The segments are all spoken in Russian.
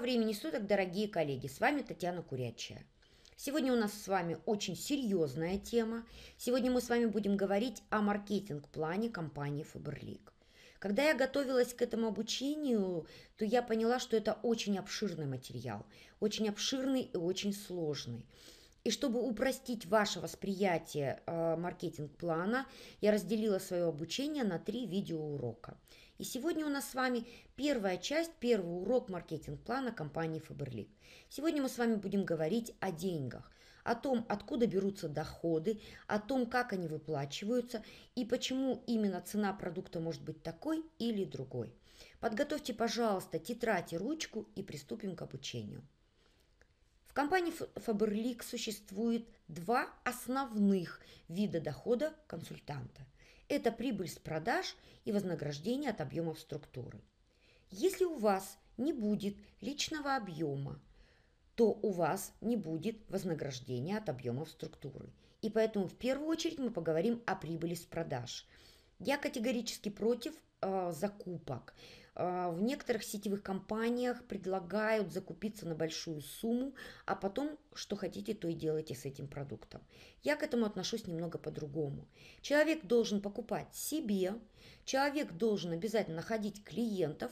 времени суток, дорогие коллеги! С вами Татьяна Курячая. Сегодня у нас с вами очень серьезная тема. Сегодня мы с вами будем говорить о маркетинг-плане компании Faberlic. Когда я готовилась к этому обучению, то я поняла, что это очень обширный материал, очень обширный и очень сложный. И чтобы упростить ваше восприятие э, маркетинг-плана, я разделила свое обучение на три видеоурока. И сегодня у нас с вами первая часть, первый урок маркетинг-плана компании Фаберлик. Сегодня мы с вами будем говорить о деньгах, о том, откуда берутся доходы, о том, как они выплачиваются и почему именно цена продукта может быть такой или другой. Подготовьте, пожалуйста, тетрадь и ручку и приступим к обучению. В компании Фаберлик существует два основных вида дохода консультанта – это прибыль с продаж и вознаграждение от объемов структуры. Если у вас не будет личного объема, то у вас не будет вознаграждения от объемов структуры. И поэтому в первую очередь мы поговорим о прибыли с продаж. Я категорически против э, закупок. А, в некоторых сетевых компаниях предлагают закупиться на большую сумму, а потом, что хотите, то и делайте с этим продуктом. Я к этому отношусь немного по-другому. Человек должен покупать себе, человек должен обязательно находить клиентов,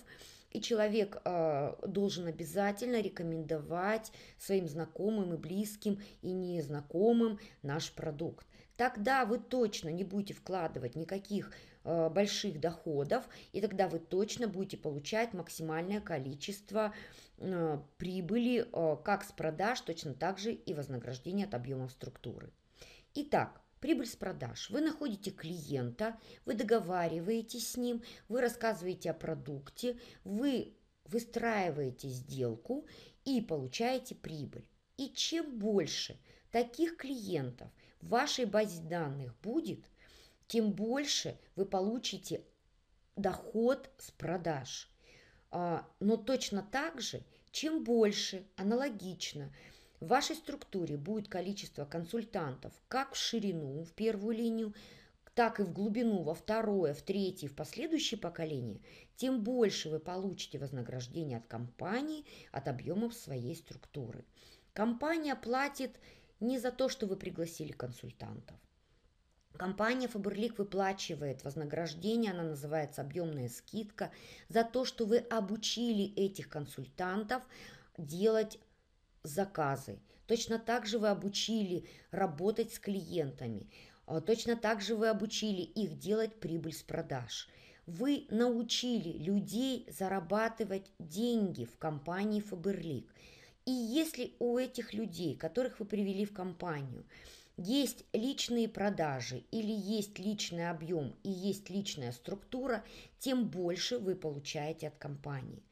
и человек э, должен обязательно рекомендовать своим знакомым и близким и незнакомым наш продукт. Тогда вы точно не будете вкладывать никаких Э, больших доходов, и тогда вы точно будете получать максимальное количество э, прибыли э, как с продаж, точно так же и вознаграждение от объема структуры. Итак, прибыль с продаж. Вы находите клиента, вы договариваетесь с ним, вы рассказываете о продукте, вы выстраиваете сделку и получаете прибыль. И чем больше таких клиентов в вашей базе данных будет – тем больше вы получите доход с продаж. А, но точно так же, чем больше, аналогично, в вашей структуре будет количество консультантов как в ширину, в первую линию, так и в глубину, во второе, в третье, в последующие поколения, тем больше вы получите вознаграждение от компании, от объемов своей структуры. Компания платит не за то, что вы пригласили консультантов, Компания Фаберлик выплачивает вознаграждение, она называется объемная скидка, за то, что вы обучили этих консультантов делать заказы. Точно так же вы обучили работать с клиентами. А, точно так же вы обучили их делать прибыль с продаж. Вы научили людей зарабатывать деньги в компании Фаберлик. И если у этих людей, которых вы привели в компанию, есть личные продажи или есть личный объем и есть личная структура, тем больше вы получаете от компании.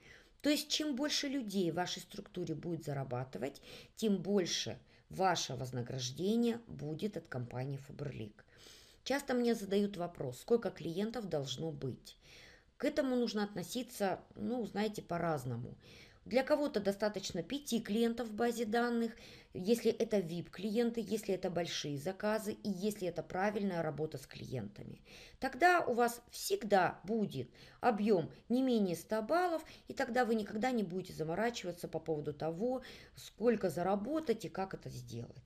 То есть чем больше людей в вашей структуре будет зарабатывать, тем больше ваше вознаграждение будет от компании Faberlic. Часто мне задают вопрос, сколько клиентов должно быть. К этому нужно относиться, ну, знаете, по-разному. Для кого-то достаточно 5 клиентов в базе данных, если это VIP-клиенты, если это большие заказы и если это правильная работа с клиентами. Тогда у вас всегда будет объем не менее 100 баллов, и тогда вы никогда не будете заморачиваться по поводу того, сколько заработать и как это сделать.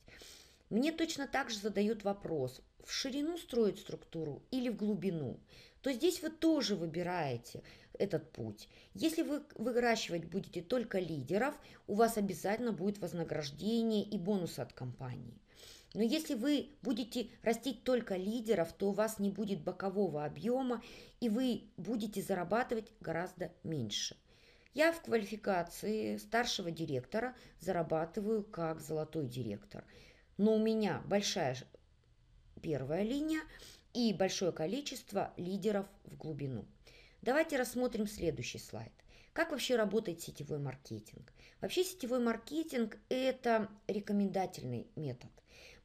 Мне точно так же задают вопрос, в ширину строить структуру или в глубину. То здесь вы тоже выбираете – этот путь. Если вы выращивать будете только лидеров, у вас обязательно будет вознаграждение и бонусы от компании. Но если вы будете растить только лидеров, то у вас не будет бокового объема, и вы будете зарабатывать гораздо меньше. Я в квалификации старшего директора зарабатываю как золотой директор. Но у меня большая первая линия и большое количество лидеров в глубину. Давайте рассмотрим следующий слайд. Как вообще работает сетевой маркетинг? Вообще сетевой маркетинг – это рекомендательный метод.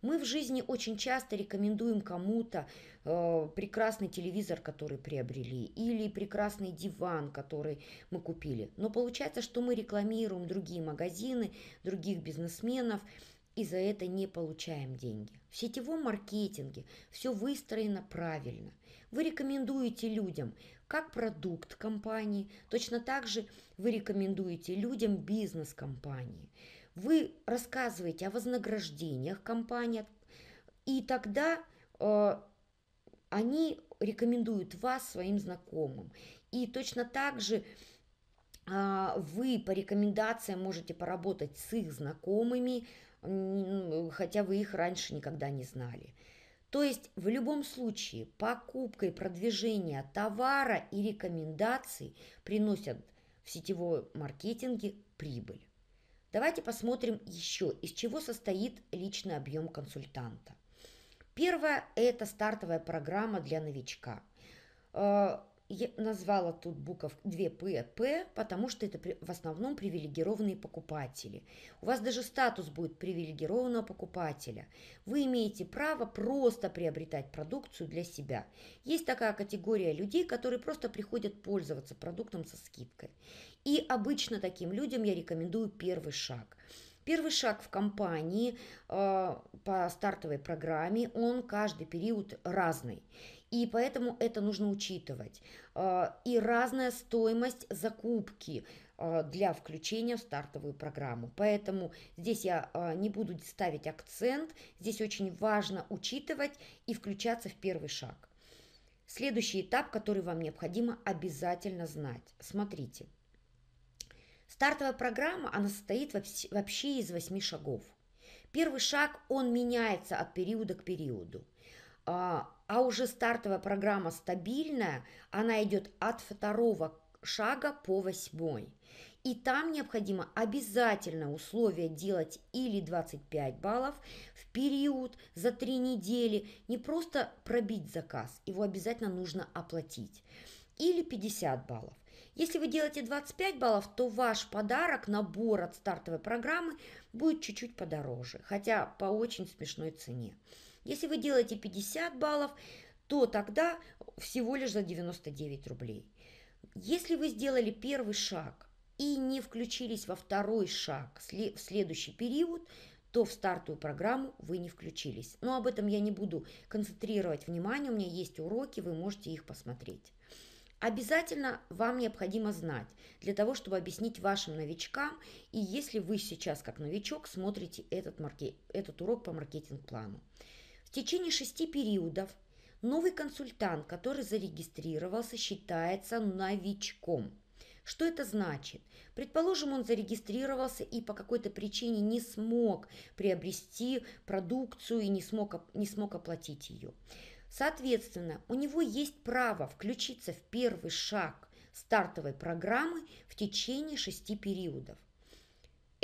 Мы в жизни очень часто рекомендуем кому-то э, прекрасный телевизор, который приобрели, или прекрасный диван, который мы купили. Но получается, что мы рекламируем другие магазины, других бизнесменов, и за это не получаем деньги. В сетевом маркетинге все выстроено правильно – вы рекомендуете людям как продукт компании, точно так же вы рекомендуете людям бизнес компании. Вы рассказываете о вознаграждениях компании, и тогда э, они рекомендуют вас своим знакомым. И точно так же э, вы по рекомендациям можете поработать с их знакомыми, хотя вы их раньше никогда не знали. То есть в любом случае покупка и продвижение товара и рекомендаций приносят в сетевой маркетинге прибыль. Давайте посмотрим еще, из чего состоит личный объем консультанта. Первое – это стартовая программа для новичка. Э, я назвала тут буков две П, П, потому что это в основном привилегированные покупатели. У вас даже статус будет привилегированного покупателя. Вы имеете право просто приобретать продукцию для себя. Есть такая категория людей, которые просто приходят пользоваться продуктом со скидкой. И обычно таким людям я рекомендую первый шаг. Первый шаг в компании э, по стартовой программе, он каждый период разный и поэтому это нужно учитывать. А, и разная стоимость закупки а, для включения в стартовую программу. Поэтому здесь я а, не буду ставить акцент, здесь очень важно учитывать и включаться в первый шаг. Следующий этап, который вам необходимо обязательно знать. Смотрите. Стартовая программа, она состоит вообще из восьми шагов. Первый шаг, он меняется от периода к периоду. А, а уже стартовая программа стабильная, она идет от второго шага по восьмой. И там необходимо обязательно условие делать или 25 баллов в период за три недели, не просто пробить заказ, его обязательно нужно оплатить, или 50 баллов. Если вы делаете 25 баллов, то ваш подарок, набор от стартовой программы будет чуть-чуть подороже, хотя по очень смешной цене. Если вы делаете 50 баллов, то тогда всего лишь за 99 рублей. Если вы сделали первый шаг и не включились во второй шаг, в следующий период, то в стартовую программу вы не включились. Но об этом я не буду концентрировать внимание, у меня есть уроки, вы можете их посмотреть. Обязательно вам необходимо знать для того, чтобы объяснить вашим новичкам, и если вы сейчас как новичок смотрите этот, этот урок по маркетинг-плану течение шести периодов новый консультант, который зарегистрировался, считается новичком. Что это значит? Предположим, он зарегистрировался и по какой-то причине не смог приобрести продукцию и не смог, не смог оплатить ее. Соответственно, у него есть право включиться в первый шаг стартовой программы в течение шести периодов.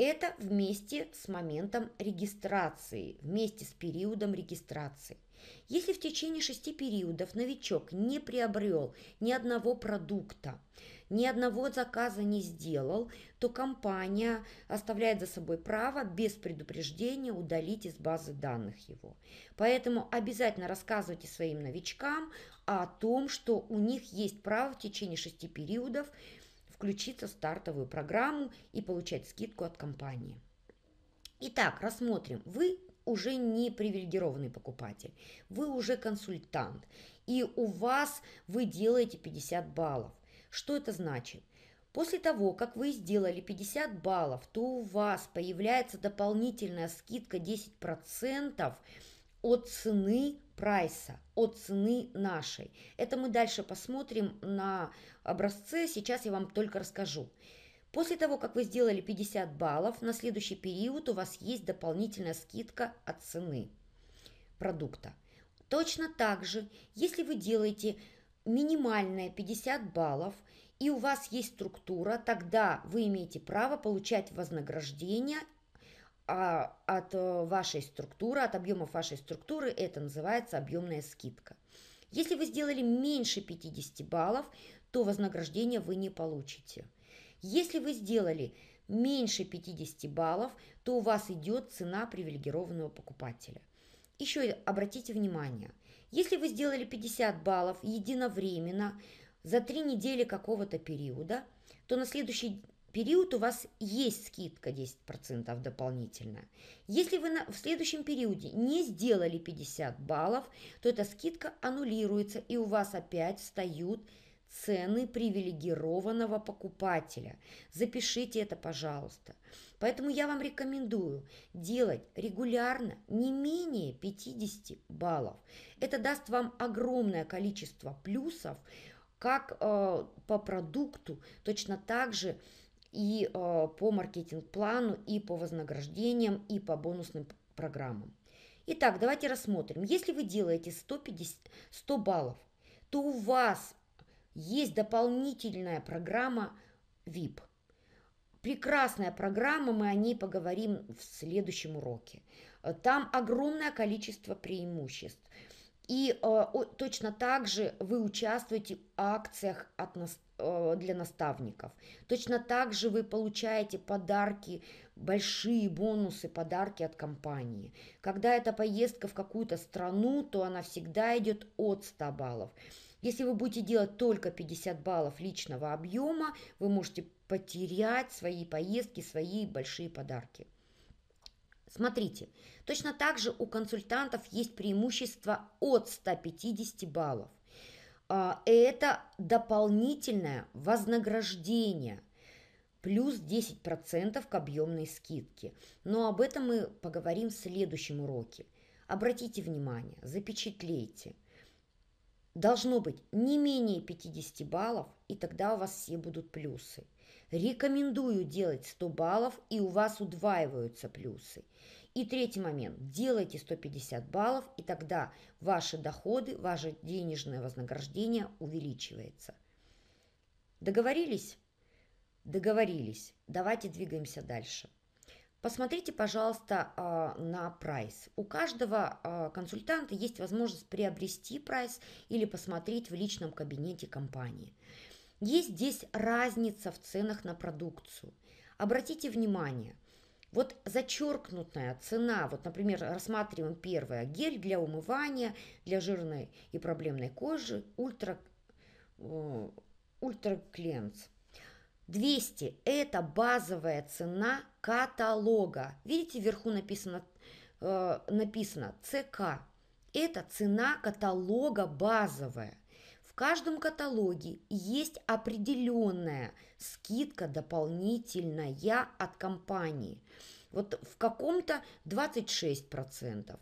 Это вместе с моментом регистрации, вместе с периодом регистрации. Если в течение шести периодов новичок не приобрел ни одного продукта, ни одного заказа не сделал, то компания оставляет за собой право без предупреждения удалить из базы данных его. Поэтому обязательно рассказывайте своим новичкам о том, что у них есть право в течение шести периодов включиться в стартовую программу и получать скидку от компании. Итак, рассмотрим. Вы уже не привилегированный покупатель, вы уже консультант, и у вас вы делаете 50 баллов. Что это значит? После того, как вы сделали 50 баллов, то у вас появляется дополнительная скидка 10% от цены прайса, от цены нашей. Это мы дальше посмотрим на образце, сейчас я вам только расскажу. После того, как вы сделали 50 баллов, на следующий период у вас есть дополнительная скидка от цены продукта. Точно так же, если вы делаете минимальное 50 баллов и у вас есть структура, тогда вы имеете право получать вознаграждение а, от э, вашей структуры, от объемов вашей структуры, это называется объемная скидка. Если вы сделали меньше 50 баллов, то вознаграждение вы не получите. Если вы сделали меньше 50 баллов, то у вас идет цена привилегированного покупателя. Еще обратите внимание, если вы сделали 50 баллов единовременно за три недели какого-то периода, то на следующий период у вас есть скидка 10% дополнительно. Если вы на, в следующем периоде не сделали 50 баллов, то эта скидка аннулируется, и у вас опять встают цены привилегированного покупателя. Запишите это, пожалуйста. Поэтому я вам рекомендую делать регулярно не менее 50 баллов. Это даст вам огромное количество плюсов как э, по продукту, точно так же и э, по маркетинг-плану, и по вознаграждениям, и по бонусным программам. Итак, давайте рассмотрим. Если вы делаете 150, 100 баллов, то у вас есть дополнительная программа VIP. Прекрасная программа, мы о ней поговорим в следующем уроке. Там огромное количество преимуществ – и э, точно так же вы участвуете в акциях от нас, э, для наставников. Точно так же вы получаете подарки, большие бонусы, подарки от компании. Когда это поездка в какую-то страну, то она всегда идет от 100 баллов. Если вы будете делать только 50 баллов личного объема, вы можете потерять свои поездки, свои большие подарки. Смотрите, точно так же у консультантов есть преимущество от 150 баллов. А, это дополнительное вознаграждение – плюс 10% к объемной скидке. Но об этом мы поговорим в следующем уроке. Обратите внимание, запечатлейте. Должно быть не менее 50 баллов, и тогда у вас все будут плюсы. Рекомендую делать 100 баллов, и у вас удваиваются плюсы. И третий момент. Делайте 150 баллов, и тогда ваши доходы, ваше денежное вознаграждение увеличивается. Договорились? Договорились. Давайте двигаемся дальше. Посмотрите, пожалуйста, а, на прайс. У каждого а, консультанта есть возможность приобрести прайс или посмотреть в личном кабинете компании. Есть здесь разница в ценах на продукцию. Обратите внимание, вот зачеркнутая цена, вот, например, рассматриваем первое, гель для умывания, для жирной и проблемной кожи, ультра, э, ультра кленс. 200 – это базовая цена каталога. Видите, вверху написано, э, написано ЦК. Это цена каталога базовая. В каждом каталоге есть определенная скидка дополнительная от компании. Вот в каком-то 26%.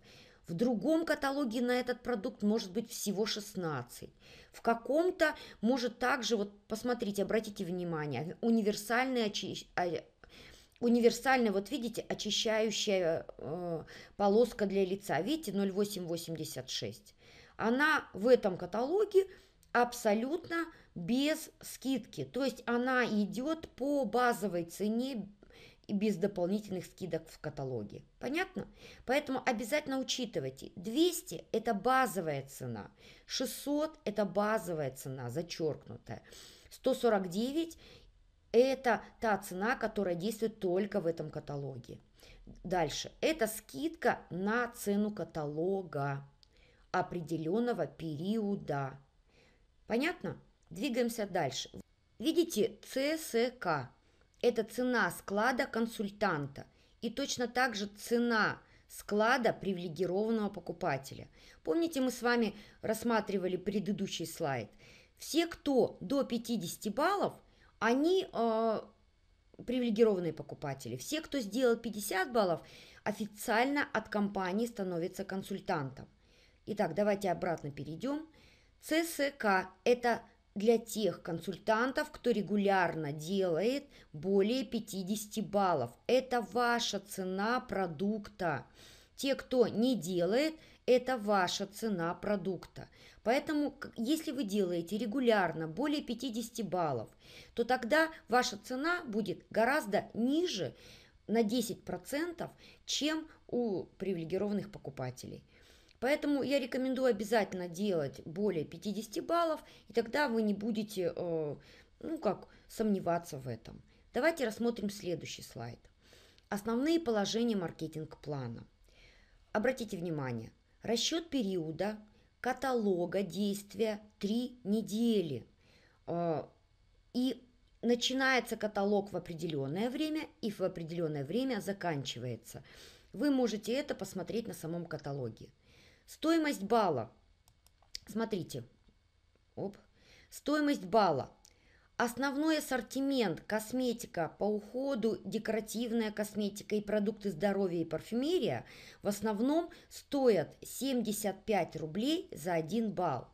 В другом каталоге на этот продукт может быть всего 16. В каком-то может также, вот посмотрите, обратите внимание, универсальный очищ... А, Универсальная, вот видите, очищающая э, полоска для лица, видите, 0,886. Она в этом каталоге абсолютно без скидки. То есть она идет по базовой цене и без дополнительных скидок в каталоге. Понятно? Поэтому обязательно учитывайте. 200 – это базовая цена, 600 – это базовая цена, зачеркнутая. 149 – это та цена, которая действует только в этом каталоге. Дальше. Это скидка на цену каталога определенного периода. Понятно? Двигаемся дальше. Видите, ЦСК – это цена склада консультанта и точно так же цена склада привилегированного покупателя. Помните, мы с вами рассматривали предыдущий слайд. Все, кто до 50 баллов, они э, привилегированные покупатели. Все, кто сделал 50 баллов, официально от компании становится консультантом. Итак, давайте обратно перейдем – ЦСК – это для тех консультантов, кто регулярно делает более 50 баллов. Это ваша цена продукта. Те, кто не делает, это ваша цена продукта. Поэтому, если вы делаете регулярно более 50 баллов, то тогда ваша цена будет гораздо ниже на 10%, чем у привилегированных покупателей. Поэтому я рекомендую обязательно делать более 50 баллов, и тогда вы не будете, э, ну как, сомневаться в этом. Давайте рассмотрим следующий слайд. Основные положения маркетинг-плана. Обратите внимание, расчет периода, каталога действия 3 недели. Э, и начинается каталог в определенное время и в определенное время заканчивается. Вы можете это посмотреть на самом каталоге. Стоимость балла. Смотрите. Оп. Стоимость балла. Основной ассортимент – косметика по уходу, декоративная косметика и продукты здоровья и парфюмерия в основном стоят 75 рублей за 1 балл.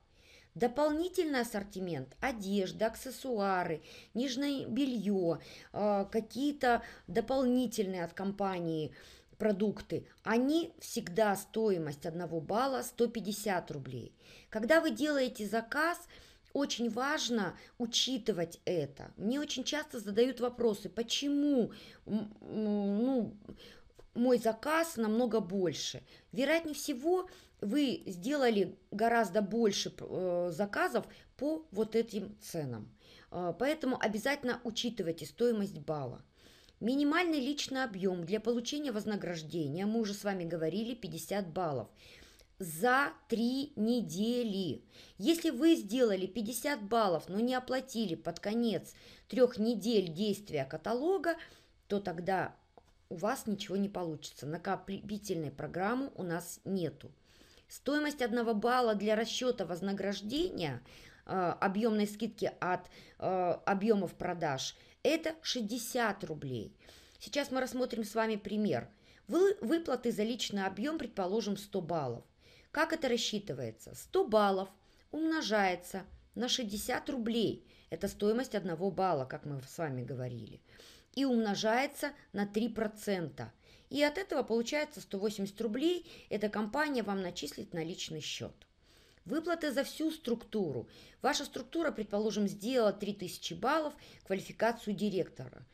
Дополнительный ассортимент – одежда, аксессуары, нижнее белье, а, какие-то дополнительные от компании – продукты, они всегда стоимость одного балла 150 рублей. Когда вы делаете заказ, очень важно учитывать это. Мне очень часто задают вопросы, почему ну, мой заказ намного больше. Вероятнее всего, вы сделали гораздо больше э, заказов по вот этим ценам. Э, поэтому обязательно учитывайте стоимость балла. Минимальный личный объем для получения вознаграждения, мы уже с вами говорили, 50 баллов за 3 недели. Если вы сделали 50 баллов, но не оплатили под конец трех недель действия каталога, то тогда у вас ничего не получится. Накопительной программы у нас нету. Стоимость одного балла для расчета вознаграждения э, объемной скидки от э, объемов продаж – это 60 рублей. Сейчас мы рассмотрим с вами пример. Вы, выплаты за личный объем, предположим, 100 баллов. Как это рассчитывается? 100 баллов умножается на 60 рублей. Это стоимость 1 балла, как мы с вами говорили. И умножается на 3%. И от этого получается 180 рублей. Эта компания вам начислит на личный счет. Выплаты за всю структуру. Ваша структура, предположим, сделала 3000 баллов квалификацию директора.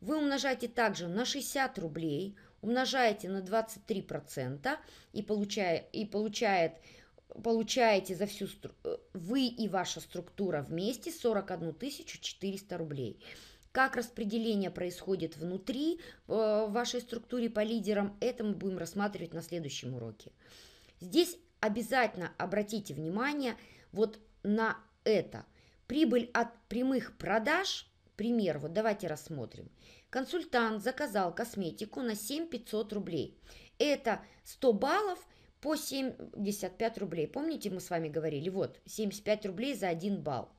Вы умножаете также на 60 рублей, умножаете на 23% и, получая, и получает, получаете за всю э, вы и ваша структура вместе 41 400 рублей как распределение происходит внутри э, вашей структуре по лидерам, это мы будем рассматривать на следующем уроке. Здесь Обязательно обратите внимание вот на это. Прибыль от прямых продаж, пример, вот давайте рассмотрим. Консультант заказал косметику на 7500 рублей. Это 100 баллов по 75 рублей. Помните, мы с вами говорили, вот, 75 рублей за 1 балл.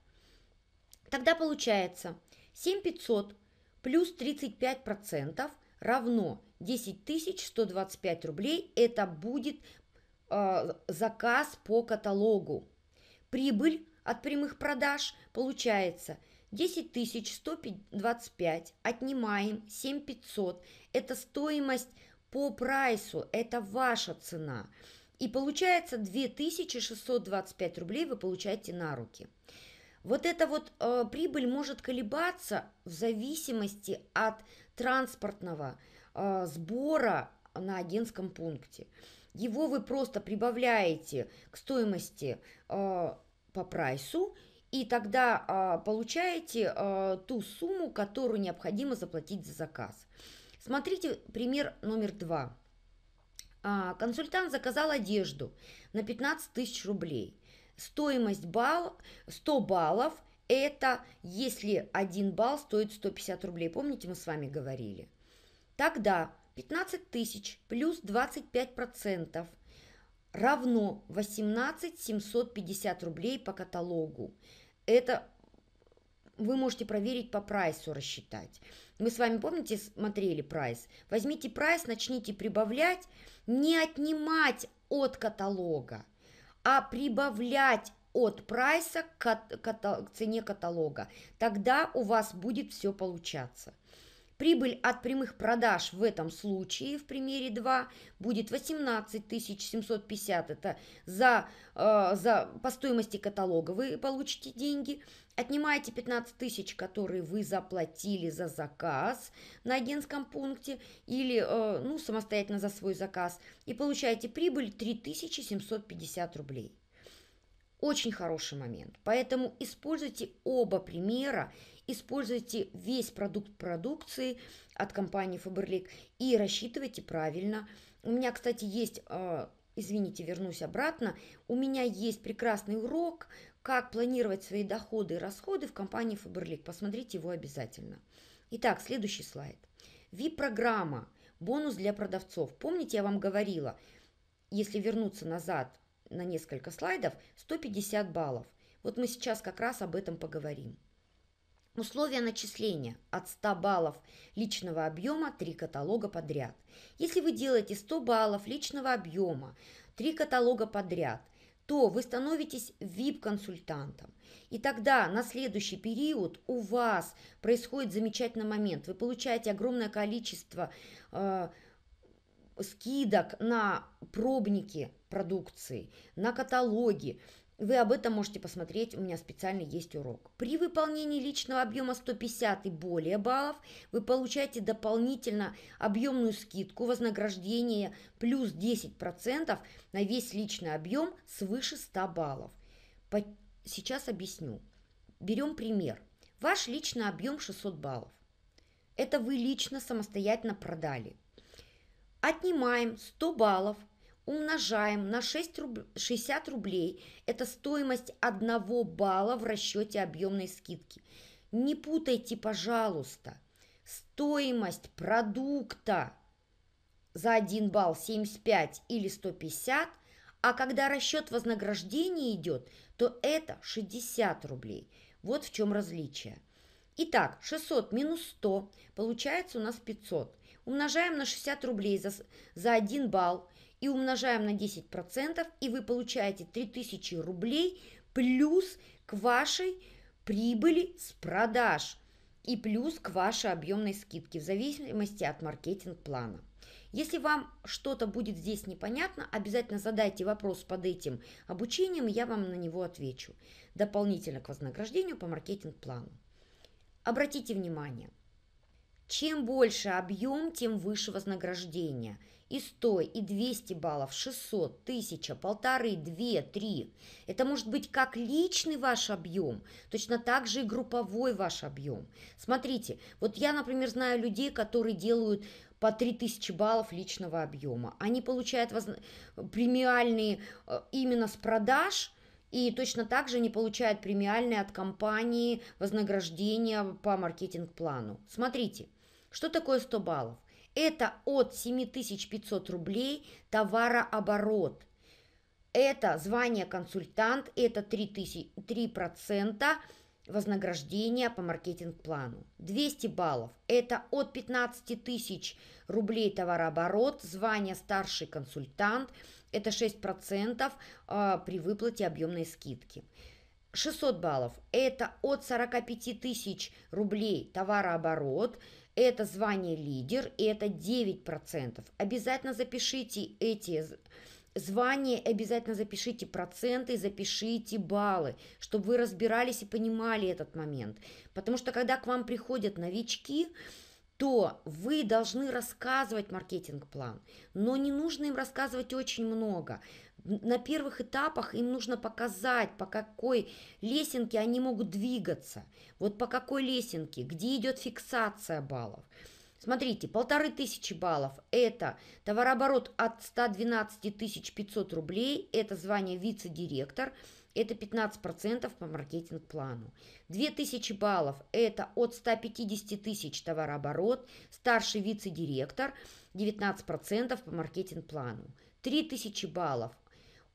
Тогда получается 7500 плюс 35% равно 10 125 рублей. Это будет Э, заказ по каталогу. Прибыль от прямых продаж получается 10 125, отнимаем 7500, это стоимость по прайсу, это ваша цена. И получается 2625 рублей вы получаете на руки. Вот эта вот э, прибыль может колебаться в зависимости от транспортного э, сбора на агентском пункте. Его вы просто прибавляете к стоимости э, по прайсу, и тогда э, получаете э, ту сумму, которую необходимо заплатить за заказ. Смотрите пример номер два. Э, консультант заказал одежду на 15 тысяч рублей. Стоимость балл 100 баллов – это если один балл стоит 150 рублей. Помните, мы с вами говорили. Тогда 15 тысяч плюс 25 процентов равно 18 750 рублей по каталогу. Это вы можете проверить по прайсу рассчитать. Мы с вами, помните, смотрели прайс? Возьмите прайс, начните прибавлять, не отнимать от каталога, а прибавлять от прайса к, ката к цене каталога. Тогда у вас будет все получаться. Прибыль от прямых продаж в этом случае, в примере 2, будет 18 750. Это за, э, за, по стоимости каталога вы получите деньги. Отнимаете 15 тысяч, которые вы заплатили за заказ на агентском пункте или э, ну, самостоятельно за свой заказ. И получаете прибыль 3750 рублей. Очень хороший момент. Поэтому используйте оба примера используйте весь продукт продукции от компании Faberlic и рассчитывайте правильно. У меня, кстати, есть, а, извините, вернусь обратно, у меня есть прекрасный урок, как планировать свои доходы и расходы в компании Faberlic. Посмотрите его обязательно. Итак, следующий слайд. VIP-программа «Бонус для продавцов». Помните, я вам говорила, если вернуться назад на несколько слайдов, 150 баллов. Вот мы сейчас как раз об этом поговорим. Условия начисления от 100 баллов личного объема 3 каталога подряд. Если вы делаете 100 баллов личного объема 3 каталога подряд, то вы становитесь VIP-консультантом. И тогда на следующий период у вас происходит замечательный момент. Вы получаете огромное количество э, скидок на пробники продукции, на каталоги, вы об этом можете посмотреть, у меня специально есть урок. При выполнении личного объема 150 и более баллов вы получаете дополнительно объемную скидку вознаграждение плюс 10% на весь личный объем свыше 100 баллов. По... Сейчас объясню. Берем пример. Ваш личный объем 600 баллов. Это вы лично самостоятельно продали. Отнимаем 100 баллов умножаем на 6 руб... 60 рублей. Это стоимость 1 балла в расчете объемной скидки. Не путайте, пожалуйста, стоимость продукта за 1 балл 75 или 150, а когда расчет вознаграждения идет, то это 60 рублей. Вот в чем различие. Итак, 600 минус 100, получается у нас 500 умножаем на 60 рублей за, за 1 балл и умножаем на 10%, и вы получаете 3000 рублей плюс к вашей прибыли с продаж и плюс к вашей объемной скидке в зависимости от маркетинг-плана. Если вам что-то будет здесь непонятно, обязательно задайте вопрос под этим обучением, и я вам на него отвечу. Дополнительно к вознаграждению по маркетинг-плану. Обратите внимание, чем больше объем, тем выше вознаграждение. И 100, и 200 баллов, 600, 1000, полторы, 2, 3. Это может быть как личный ваш объем, точно так же и групповой ваш объем. Смотрите, вот я, например, знаю людей, которые делают по 3000 баллов личного объема. Они получают воз... премиальные э, именно с продаж – и точно так же не получают премиальные от компании вознаграждения по маркетинг-плану. Смотрите, что такое 100 баллов? Это от 7500 рублей товарооборот. Это звание консультант, это 3000, 3% вознаграждения по маркетинг-плану. 200 баллов – это от 15 тысяч рублей товарооборот, звание старший консультант, это 6% а, при выплате объемной скидки. 600 баллов – это от 45 тысяч рублей товарооборот, это звание лидер, и это 9%. Обязательно запишите эти звания, обязательно запишите проценты, запишите баллы, чтобы вы разбирались и понимали этот момент. Потому что когда к вам приходят новички, то вы должны рассказывать маркетинг-план, но не нужно им рассказывать очень много на первых этапах им нужно показать, по какой лесенке они могут двигаться. Вот по какой лесенке, где идет фиксация баллов. Смотрите, полторы тысячи баллов – это товарооборот от 112 тысяч 500 рублей, это звание вице-директор, это 15% по маркетинг-плану. 2000 баллов – это от 150 тысяч товарооборот, старший вице-директор, 19% по маркетинг-плану. 3000 баллов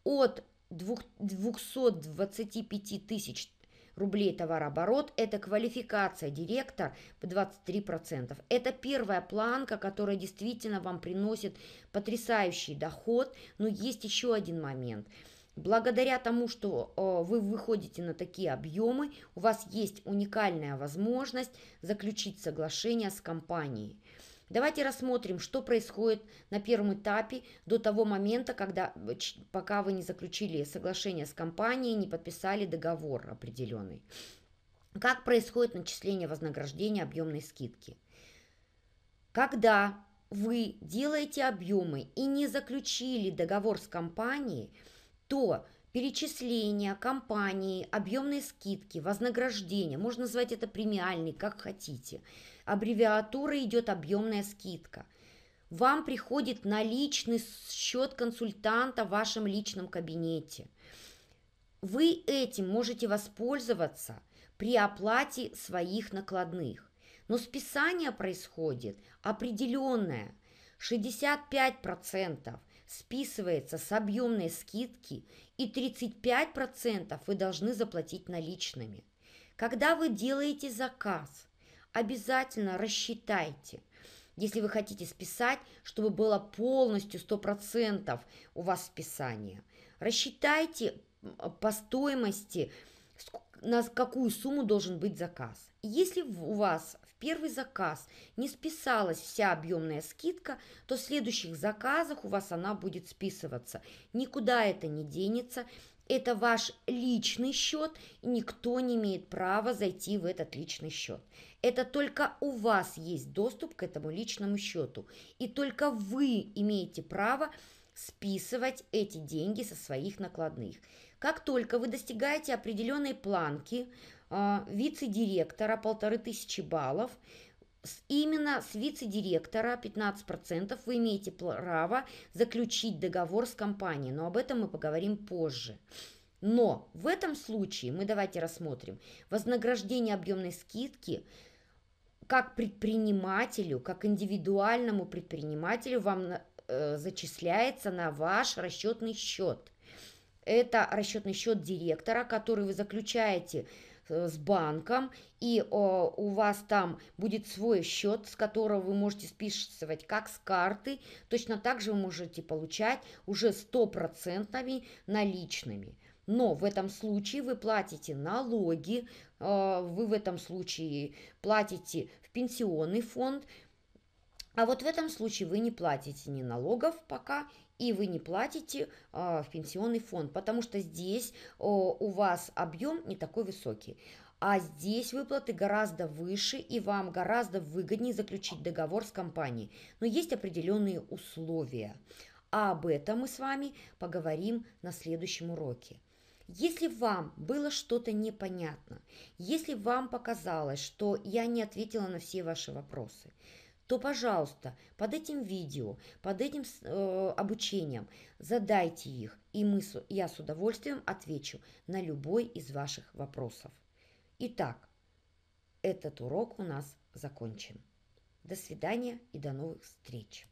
от 225 тысяч рублей товарооборот – это квалификация директор в 23%. Это первая планка, которая действительно вам приносит потрясающий доход. Но есть еще один момент. Благодаря тому, что э, вы выходите на такие объемы, у вас есть уникальная возможность заключить соглашение с компанией. Давайте рассмотрим, что происходит на первом этапе до того момента, когда, пока вы не заключили соглашение с компанией, не подписали договор определенный. Как происходит начисление вознаграждения объемной скидки? Когда вы делаете объемы и не заключили договор с компанией, то перечисление компании, объемные скидки, вознаграждения, можно назвать это премиальный, как хотите – аббревиатуры идет объемная скидка. Вам приходит наличный личный счет консультанта в вашем личном кабинете. Вы этим можете воспользоваться при оплате своих накладных. Но списание происходит определенное. 65% списывается с объемной скидки и 35% вы должны заплатить наличными. Когда вы делаете заказ, обязательно рассчитайте. Если вы хотите списать, чтобы было полностью 100% у вас списание, рассчитайте по стоимости, на какую сумму должен быть заказ. Если у вас в первый заказ не списалась вся объемная скидка, то в следующих заказах у вас она будет списываться. Никуда это не денется, это ваш личный счет, и никто не имеет права зайти в этот личный счет. Это только у вас есть доступ к этому личному счету, и только вы имеете право списывать эти деньги со своих накладных. Как только вы достигаете определенной планки э, вице-директора полторы тысячи баллов, именно с вице-директора 15% вы имеете право заключить договор с компанией, но об этом мы поговорим позже. Но в этом случае мы давайте рассмотрим вознаграждение объемной скидки как предпринимателю, как индивидуальному предпринимателю вам э, зачисляется на ваш расчетный счет. Это расчетный счет директора, который вы заключаете Э, с банком, и у вас там будет свой счет, с которого вы можете списывать как с карты, точно так же вы можете получать уже стопроцентными наличными. Но в этом случае вы платите налоги, э, вы в этом случае платите в пенсионный фонд, а вот в этом случае вы не платите ни налогов пока, и вы не платите а, в пенсионный фонд, потому что здесь о, у вас объем не такой высокий. А здесь выплаты гораздо выше, и вам гораздо выгоднее заключить договор с компанией. Но есть определенные условия. А об этом мы с вами поговорим на следующем уроке. Если вам было что-то непонятно, если вам показалось, что я не ответила на все ваши вопросы, то, пожалуйста, под этим видео, под этим э, обучением задайте их, и мы, я с удовольствием отвечу на любой из ваших вопросов. Итак, этот урок у нас закончен. До свидания и до новых встреч!